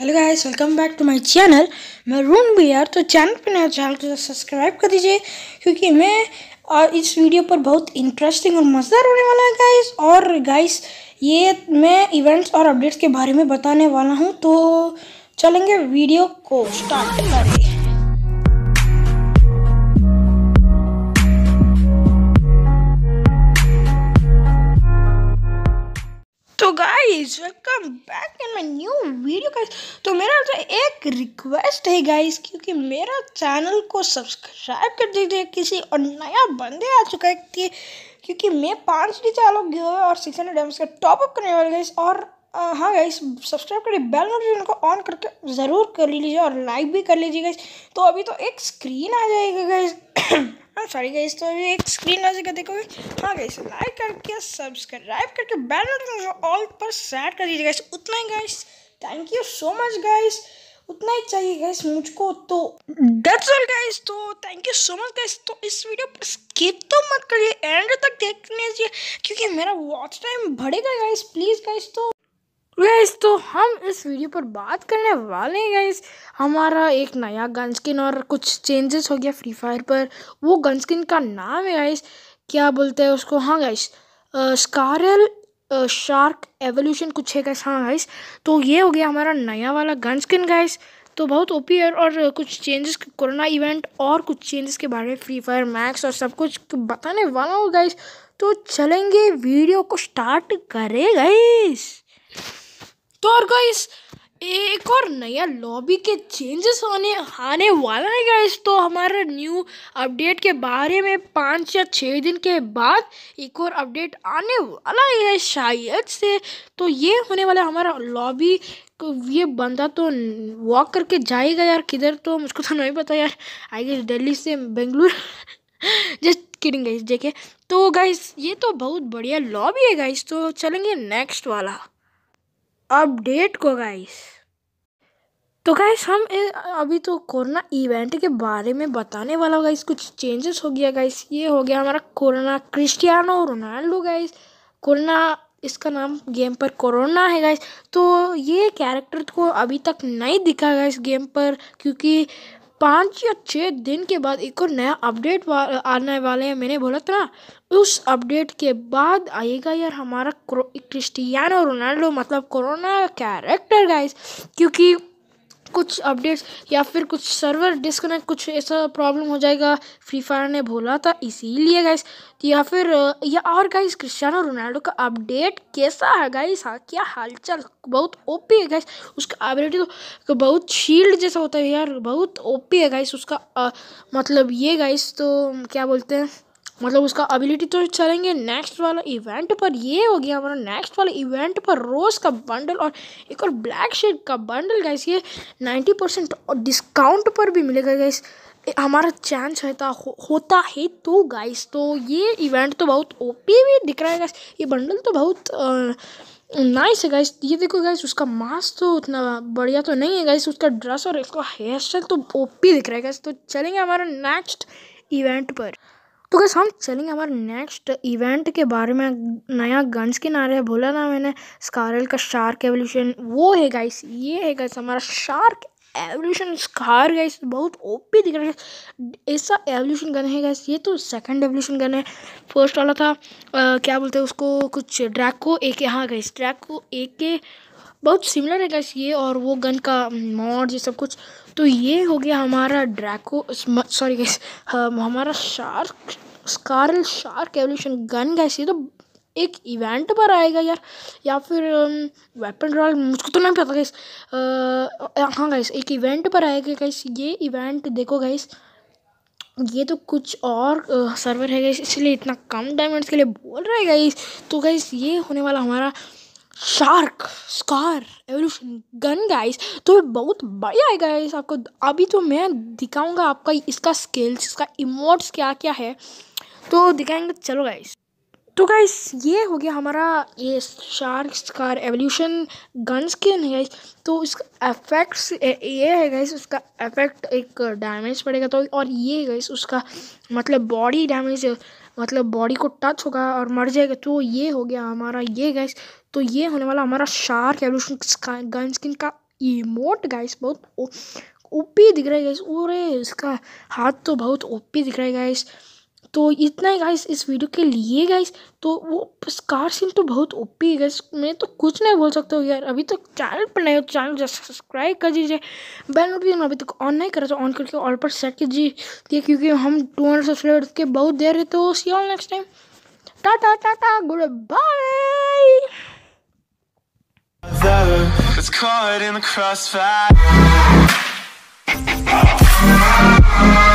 hello guys welcome back to my channel मैं रून यार तो चैनल पर नया चैनल को सब्सक्राइब कर दीजिए क्योंकि मैं और इस वीडियो पर बहुत इंटरेस्टिंग और मज़ेदार होने वाला है गाइस और गाइस ये मैं इवेंट्स और अपडेट्स के बारे में बताने वाला हूँ तो चलेंगे वीडियो को स्टार्ट करें guys welcome back in my new video guys तो मेरा तो एक रिक्वेस्ट है गाइस क्योंकि मेरा चैनल को सब्सक्राइब कर दीजिए किसी और नया बंदे आ चुका है कि क्योंकि मैं पाँच डी चालू गिवे और सिक्स हंड्रेड एम्स का टॉपअप करने वाले गाइस और आ, हाँ गाइस सब्सक्राइब करिए बेल नोटिफिकेशन को ऑन करके ज़रूर कर लीजिए और लाइक भी कर लीजिए गाइस तो अभी तो एक स्क्रीन आ जाएगा गाइस हाँ सॉरी गई तो अभी एक स्क्रीन नजर जगह देखोगे हाँ गई लाइक करके सब्सक्राइब करके बेल ऑल पर सेट कर दीजिए गाइस उतना ही guys thank you so much guys उतना ही चाहिए गाइस मुझको तो दैट्स ऑल गाइस तो thank you so much guys तो इस वीडियो पर स्किप तो मत करिए एंड तक देखने क्योंकि मेरा वॉच टाइम बढ़ेगा गाइस प्लीज़ गाइस तो गाइस तो हम इस वीडियो पर बात करने वाले हैं गाइस हमारा एक नया गन स्किन और कुछ चेंजेस हो गया फ्री फायर पर वो गन स्किन का नाम है गाइस क्या बोलते हैं उसको हाँ गाइस स्कारल शार्क एवोल्यूशन कुछ है गाइस हाँ गाइस तो ये हो गया हमारा नया वाला गन स्किन गाइस तो बहुत ओपी है और कुछ चेंजेस कोरोना इवेंट और कुछ चेंजेस के बारे में फ्री फायर मैक्स और सब कुछ बताने वाला हूँ गाइस तो चलेंगे वीडियो को स्टार्ट करें गाइस तो और गाइस एक और नया लॉबी के चेंजेस होने आने वाला है गाइस तो हमारा न्यू अपडेट के बारे में पाँच या छः दिन के बाद एक और अपडेट आने वाला है शायद से तो ये होने वाला हमारा लॉबी को तो ये बंदा तो वॉक करके जाएगा यार किधर तो मुझको तो नहीं पता यार आई गेस दिल्ली से बेंगलुरु जस्ट किडिंग गाइस देखे तो गाइस ये तो बहुत बढ़िया लॉबी है गाइस तो चलेंगे नेक्स्ट वाला अपडेट को गाइस तो गाइस हम अभी तो कोरोना इवेंट के बारे में बताने वाला होगा इस कुछ चेंजेस हो गया गाइस ये हो गया हमारा Corona Cristiano Ronaldo guys Corona इसका नाम गेम पर कोरोना है गाइस तो ये कैरेक्टर को अभी तक नहीं दिखा गया इस गेम पर क्योंकि पाँच या छः दिन के बाद एक और नया अपडेट वा, आने वाले हैं मैंने बोला था ना उस अपडेट के बाद आएगा यार हमारा क्रिस्टियानो रोनाल्डो मतलब कोरोना कैरेक्टर गाइस क्योंकि कुछ अपडेट्स या फिर कुछ सर्वर डिस्कनेक्ट कुछ ऐसा प्रॉब्लम हो जाएगा फ्री फायर ने बोला था इसीलिए गाइस या फिर या और गाइस क्रिस्टियानो रोनाल्डो का अपडेट कैसा है गाइस हाँ क्या हालचाल बहुत ओपी है गाइस उसका अपडेट तो बहुत शील्ड जैसा होता है यार बहुत ओपी है गाइस उसका आ, मतलब ये गाइस तो क्या बोलते हैं मतलब उसका एबिलिटी तो चलेंगे नेक्स्ट वाला इवेंट पर ये हो गया हमारा नेक्स्ट वाला इवेंट पर रोज़ का बंडल और एक और ब्लैक शेड का बंडल गाइस ये नाइन्टी परसेंट और डिस्काउंट पर भी मिलेगा गाइस हमारा चांस होता तो हो, होता है तो गाइस तो ये इवेंट तो बहुत ओपी भी दिख रहा है गैस ये बंडल तो बहुत नाइस है गाइस ये देखो गाइस उसका मास्क तो उतना बढ़िया तो नहीं है गाइस उसका ड्रेस और इसका हेयर स्टाइल तो ओपी दिख रहा है गैस तो चलेंगे हमारा नेक्स्ट इवेंट पर तो कैसे हम चलेंगे हमारे नेक्स्ट इवेंट के बारे में नया गन्स के नारे है बोला ना मैंने स्कारल का शार्क एवोल्यूशन वो है गाइस ये है गाइस हमारा शार्क एवोल्यूशन स्कार गाइस बहुत ओपी दिख रहा है ऐसा एवोल्यूशन गन है गाइस ये तो सेकंड एवोल्यूशन गन है फर्स्ट वाला था आ, क्या बोलते हैं उसको कुछ ड्रैको ए के हाँ गाइस ड्रैको ए के बहुत सिमिलर है गैस ये और वो गन का मॉड ये सब कुछ तो ये हो गया हमारा ड्रैको सॉरी गैस हमारा शार्क स्कारल शार्क एवोल्यूशन गन गैस ये तो एक इवेंट पर आएगा यार या फिर वेपन um, रॉयल मुझको तो नहीं पता गैस uh, हाँ गैस एक इवेंट पर आएगा गैस ये इवेंट देखो गैस ये तो कुछ और सर्वर uh, है गैस इसलिए इतना कम डायमंड्स के लिए बोल रहे गाइस तो गई ये होने वाला हमारा shark scar evolution gun guys तो ये बहुत बढ़िया है गाइस आपको अभी तो मैं दिखाऊंगा आपका इसका स्केल्स इसका इमोट्स क्या क्या है तो दिखाएंगे चलो गाइस तो गाइस ये हो गया हमारा ये shark scar evolution gun skin है गाइस तो इसका इफेक्ट्स ये है गाइस उसका इफेक्ट एक डैमेज पड़ेगा तो और ये गाइस उसका मतलब बॉडी डैमेज मतलब बॉडी को टच होगा और मर जाएगा तो ये हो गया हमारा ये गैस तो ये होने वाला हमारा शार्क एवोल्यूशन गन स्किन का इमोट गैस बहुत ओपी दिख रहा है गैस और इसका हाथ तो बहुत ओपी दिख रहा है गैस तो इतना ही गाइस इस वीडियो के लिए गाइस तो वो स्कार सीन तो बहुत ओपी है गाइस मैं तो कुछ नहीं बोल सकता हूँ यार अभी तक तो चैनल पर नहीं हो चैनल जैसे सब्सक्राइब कर दीजिए बेल नोटिफिकेशन अभी तक तो ऑन नहीं करा तो ऑन करके ऑल पर सेट कीजिए क्योंकि हम टू हंड्रेड सब्सक्राइबर के बहुत देर है तो see all next time tata tata good bye